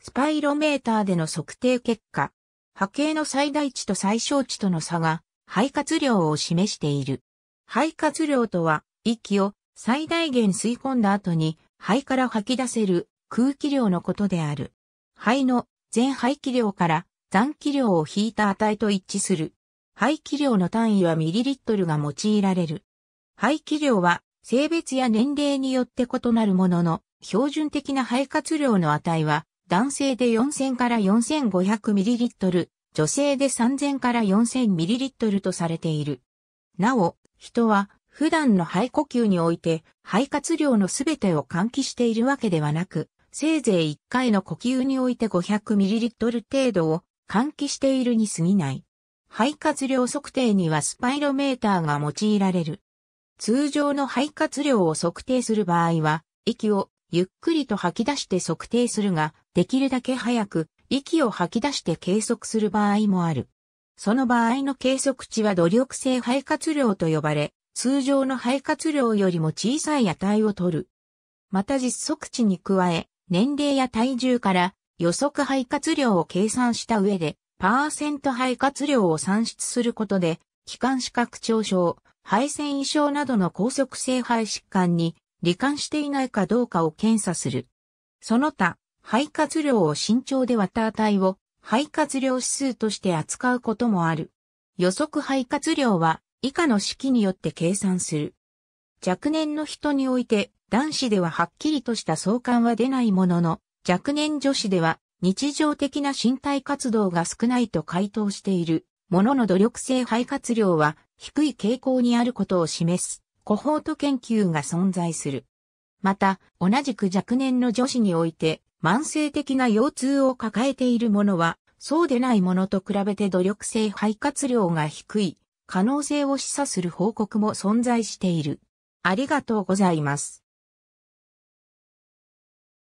スパイロメーターでの測定結果、波形の最大値と最小値との差が、肺活量を示している。肺活量とは、息を最大限吸い込んだ後に、肺から吐き出せる空気量のことである。肺の全肺気量から残気量を引いた値と一致する。肺気量の単位はミリリットルが用いられる。肺気量は性別や年齢によって異なるものの、標準的な肺活量の値は男性で4000から4 5 0 0トル、女性で3000から4 0 0 0トルとされている。なお、人は普段の肺呼吸において肺活量のすべてを換気しているわけではなく、せいぜい1回の呼吸において 500ml 程度を換気しているに過ぎない。肺活量測定にはスパイロメーターが用いられる。通常の肺活量を測定する場合は、息をゆっくりと吐き出して測定するが、できるだけ早く、息を吐き出して計測する場合もある。その場合の計測値は努力性肺活量と呼ばれ、通常の肺活量よりも小さい値を取る。また実測値に加え、年齢や体重から予測肺活量を計算した上で、パーセント肺活量を算出することで、気管視覚症症、肺腺異症などの高速性肺疾患に罹患していないかどうかを検査する。その他、肺活量を慎重で割った値を肺活量指数として扱うこともある。予測肺活量は以下の式によって計算する。若年の人において男子でははっきりとした相関は出ないものの、若年女子では日常的な身体活動が少ないと回答しているものの努力性肺活量は低い傾向にあることを示す。コホート研究が存在する。また、同じく若年の女子において、慢性的な腰痛を抱えているものは、そうでないものと比べて努力性肺活量が低い可能性を示唆する報告も存在している。ありがとうございます。